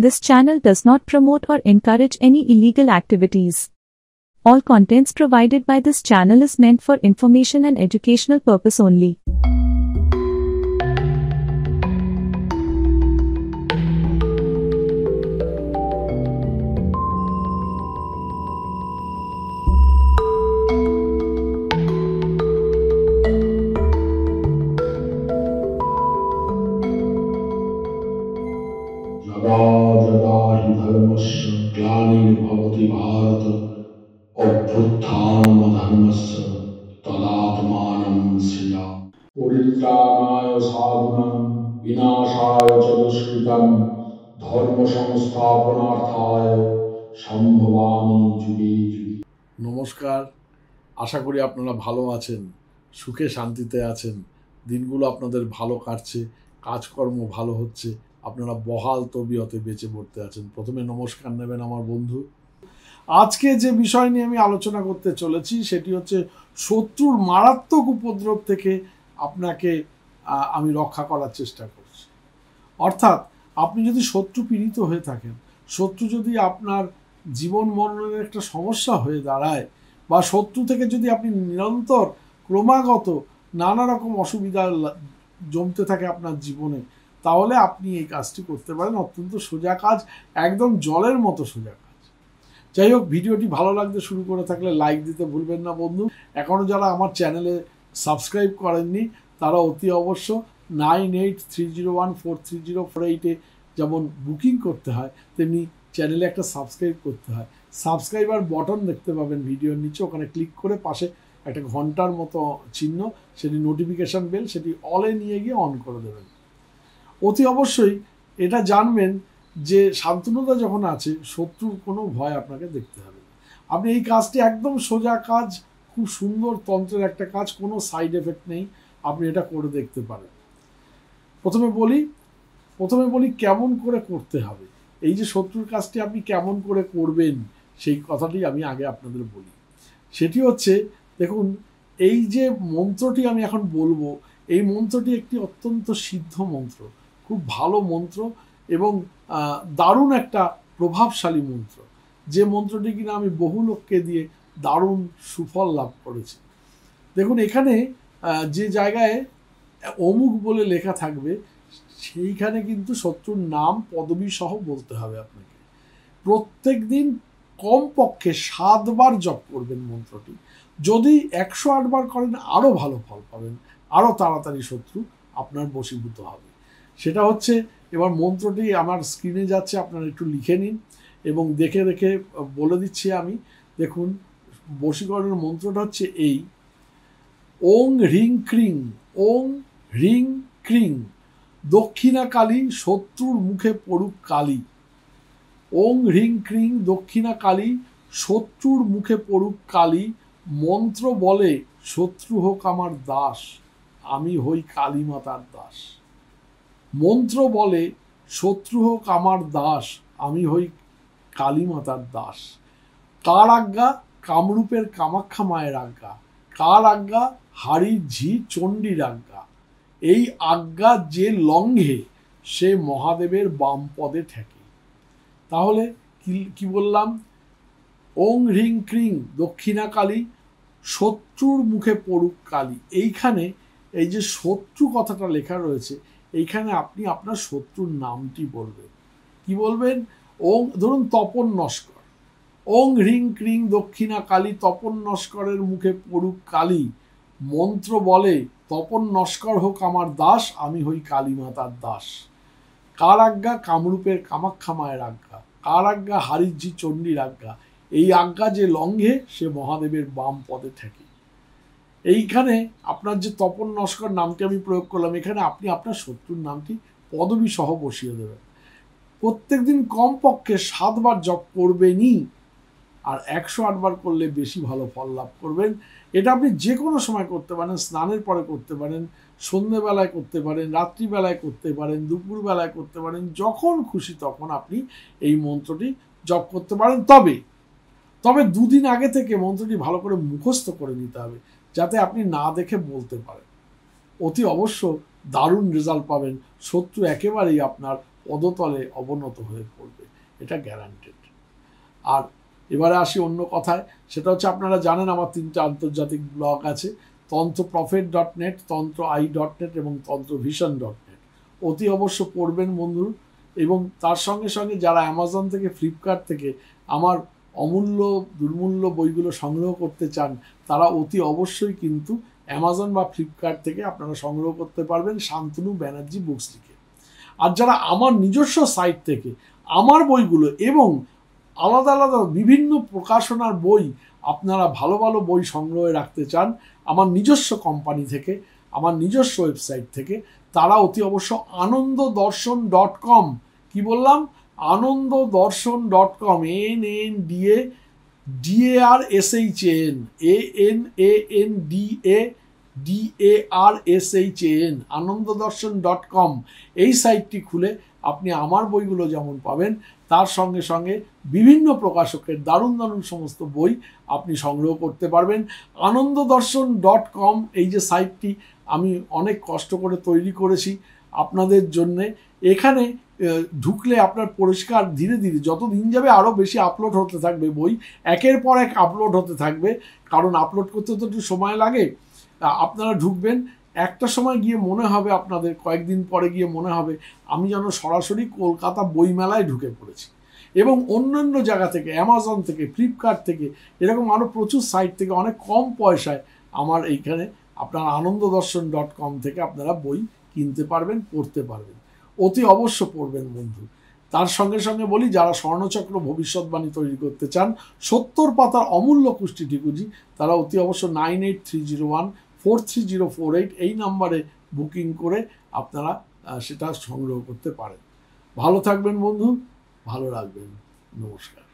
This channel does not promote or encourage any illegal activities. All contents provided by this channel is meant for information and educational purpose only. সদা ধর্মস্য গ্লানির্ভবতি ভারত অভ্যুত্থান ধর্মস্য তদাত্মানম শ্রিয়া পরিত্রাণায় সাধনাম বিনাশায় চ দুষ্কৃতম ধর্ম সংস্থাপনার্থায় সম্ভবামি যুগে নমস্কার আশা করি আপনারা ভালো আছেন সুখে শান্তিতে আছেন দিনগুলো আপনাদের ভালো কাটছে কাজকর্ম ভালো হচ্ছে আপনারা বহাল তবিয়তে বেঁচে পড়তে আছেন প্রথমে নমস্কার নেবেন আমার বন্ধু আজকে যে বিষয় নিয়ে আমি আলোচনা করতে চলেছি সেটি হচ্ছে শত্রুর মারাত্মক উপদ্রব থেকে আপনাকে আমি রক্ষা করার চেষ্টা করছি অর্থাৎ আপনি যদি শত্রু পীড়িত হয়ে থাকেন শত্রু যদি আপনার জীবন মরণের একটা সমস্যা হয়ে দাঁড়ায় বা শত্রু থেকে যদি আপনি নিরন্তর ক্রমাগত নানা রকম অসুবিধা জমতে থাকে আপনার জীবনে তাহলে আপনি এই কাজটি করতে পারেন অত্যন্ত সোজা কাজ একদম জলের মতো সোজা কাজ যাই হোক ভিডিওটি ভালো লাগতে শুরু করে থাকলে লাইক দিতে ভুলবেন না বন্ধু এখনও যারা আমার চ্যানেলে সাবস্ক্রাইব করেননি তারা অতি অবশ্য nine eight three zero one four three zero four এইটে যেমন বুকিং করতে হয় তেমনি চ্যানেলে একটা সাবস্ক্রাইব করতে হয় সাবস্ক্রাইবার বটন দেখতে পাবেন ভিডিওর নিচে ওখানে ক্লিক করে পাশে একটা ঘন্টার মতো চিহ্ন সেটি নোটিফিকেশান বেল সেটি অলে নিয়ে গিয়ে অন করে দেবেন অতি অবশ্যই এটা জানবেন যে শান্তনুতা যখন আছে শত্রুর কোনো ভয় আপনাকে দেখতে হবে আপনি এই কাজটি একদম সোজা কাজ খুব সুন্দর তন্ত্রের একটা কাজ কোনো সাইড এফেক্ট নেই আপনি এটা করে দেখতে পারেন প্রথমে বলি প্রথমে বলি কেমন করে করতে হবে এই যে শত্রুর কাজটি আপনি কেমন করে করবেন সেই কথাটি আমি আগে আপনাদের বলি সেটি হচ্ছে দেখুন এই যে মন্ত্রটি আমি এখন বলবো এই মন্ত্রটি একটি অত্যন্ত সিদ্ধ মন্ত্র খুব ভালো মন্ত্র এবং দারুণ একটা প্রভাবশালী মন্ত্র যে মন্ত্রটি কিনা আমি বহু লোককে দিয়ে দারুণ সুফল লাভ করেছি দেখুন এখানে যে জায়গায় অমুক বলে লেখা থাকবে সেইখানে কিন্তু শত্রুর নাম পদবী সহ বলতে হবে আপনাকে প্রত্যেক দিন কমপক্ষে সাতবার জপ করবেন মন্ত্রটি যদি একশো আটবার করেন আরও ভালো ফল পাবেন আরও তাড়াতাড়ি শত্রু আপনার বশীভূত হবে সেটা হচ্ছে এবার মন্ত্রটি আমার স্ক্রিনে যাচ্ছে আপনারা একটু লিখে নিন এবং দেখে দেখে বলে দিচ্ছি আমি দেখুন বসীকরণের মন্ত্রটা হচ্ছে এই ওং হ্রিং ক্রিং ওং হ্রিং ক্রিং দক্ষিণা কালী শত্রুর মুখে পড়ুক কালী ওং হ্রিং ক্রিং দক্ষিণা কালী শত্রুর মুখে পড়ুক কালী মন্ত্র বলে শত্রু হোক আমার দাস আমি হই কালী মাতার দাস মন্ত্র বলে শত্রু হোক আমার দাস আমি হই কালীমাতার দাস তার আজ্ঞা কামরূপের কামাখ্যা মায়ের আজ্ঞা কার আজ্ঞা হাড়ি ঝি চণ্ডীর আজ্ঞা এই আজ্ঞা যে লঙ্ঘে সে মহাদেবের বাম পদে ঠেকে তাহলে কি বললাম ওং হ্রিং ক্রিং দক্ষিণা কালী শত্রুর মুখে পড়ুক কালী এইখানে এই যে শত্রু কথাটা লেখা রয়েছে এইখানে আপনি আপনার শত্রুর নামটি বলবেন কি বলবেন ওং ধরুন তপন নস্কর ওং হ্রিং ক্রিং দক্ষিণা কালী তপন নস্করের মুখে পড়ুক কালী মন্ত্র বলে তপন নস্কর হোক আমার দাস আমি হই কালী মাতার দাস কার আজ্ঞা কামরূপের কামাখ্যা মায়ের আজ্ঞা কার আজ্ঞা হারিজি চণ্ডীর আজ্ঞা এই আজ্ঞা যে লঙ্ঘে সে মহাদেবের বাম পদে থাকে এইখানে আপনার যে তপন নস্কর নামটি আমি প্রয়োগ করলাম এখানে আপনি আপনার শত্রুর নামটি পদবী সহ বসিয়ে দেবেন প্রত্যেক দিন কমপক্ষে সাতবার জপ করবেনই আর একশো আটবার করলে বেশি ভালো ফল লাভ করবেন এটা আপনি যে কোনো সময় করতে পারেন স্নানের পরে করতে পারেন সন্ধ্যেবেলায় করতে পারেন রাত্রিবেলায় করতে পারেন দুপুরবেলায় করতে পারেন যখন খুশি তখন আপনি এই মন্ত্রটি জপ করতে পারেন তবে তবে দুদিন আগে থেকে মন্ত্রটি ভালো করে মুখস্থ করে নিতে হবে যাতে আপনি না দেখে বলতে পারেন অতি অবশ্য দারুণ রেজাল্ট পাবেন শত্রু একেবারেই আপনার পদতলে অবনত হয়ে পড়বে এটা গ্যারান্টেড আর এবারে আসি অন্য কথায় সেটা হচ্ছে আপনারা জানেন আমার তিনটা আন্তর্জাতিক ব্লগ আছে Tantra prophet dot net Tantra I dot net এবং তন্ত্র ভিশন ডট নেট অতি অবশ্য পড়বেন বন্ধুর এবং তার সঙ্গে সঙ্গে যারা অ্যামাজন থেকে ফ্লিপকার্ট থেকে আমার অমূল্য দুর্মূল্য বইগুলো সংগ্রহ করতে চান তারা অতি অবশ্যই কিন্তু অ্যামাজন বা ফ্লিপকার্ট থেকে আপনারা সংগ্রহ করতে পারবেন শান্তনু ব্যানার্জি বুকস লিখে আর যারা আমার নিজস্ব সাইট থেকে আমার বইগুলো এবং আলাদা আলাদা বিভিন্ন প্রকাশনার বই আপনারা ভালো ভালো বই সংগ্রহে রাখতে চান আমার নিজস্ব কোম্পানি থেকে আমার নিজস্ব ওয়েবসাইট থেকে তারা অতি অবশ্য আনন্দ দর্শন ডট কম কী বললাম Ananda Darshan dot com N N D A D A S H N A N A N D A Ananda Darshan dot কম এই সাইটটি খুলে আপনি আমার বইগুলো যেমন পাবেন তার সঙ্গে সঙ্গে বিভিন্ন প্রকাশকের দারুণ দারুণ সমস্ত বই আপনি সংগ্রহ করতে পারবেন আনন্দ দর্শন ডট কম এই যে সাইটটি আমি অনেক কষ্ট করে তৈরি করেছি আপনাদের জন্যে এখানে ঢুকলে আপনার পরিষ্কার ধীরে ধীরে যত দিন যাবে আরও বেশি আপলোড হতে থাকবে বই একের পর এক আপলোড হতে থাকবে কারণ আপলোড করতে তো একটু সময় লাগে আপনারা ঢুকবেন একটা সময় গিয়ে মনে হবে আপনাদের কয়েকদিন পরে গিয়ে মনে হবে আমি যেন সরাসরি কলকাতা বইমেলায় ঢুকে পড়েছি এবং অন্যান্য জায়গা থেকে অ্যামাজন থেকে ফ্লিপকার্ট থেকে এরকম আরও প্রচুর সাইট থেকে অনেক কম পয়সায় আমার এইখানে আপনার আনন্দ দর্শন ডট কম থেকে আপনারা বই কিনতে পারবেন পড়তে পারবেন অতি অবশ্য পড়বেন বন্ধু তার সঙ্গে সঙ্গে বলি যারা স্বর্ণচক্র ভবিষ্যৎবাণী তৈরি করতে চান সত্তর পাতার অমূল্য পুষ্টি ডিগুজি তারা অতি অবশ্য nine eight three zero one four three zero four eight এই নাম্বারে বুকিং করে আপনারা সেটা সংগ্রহ করতে পারেন ভালো থাকবেন বন্ধু ভালো রাখবেন নমস্কার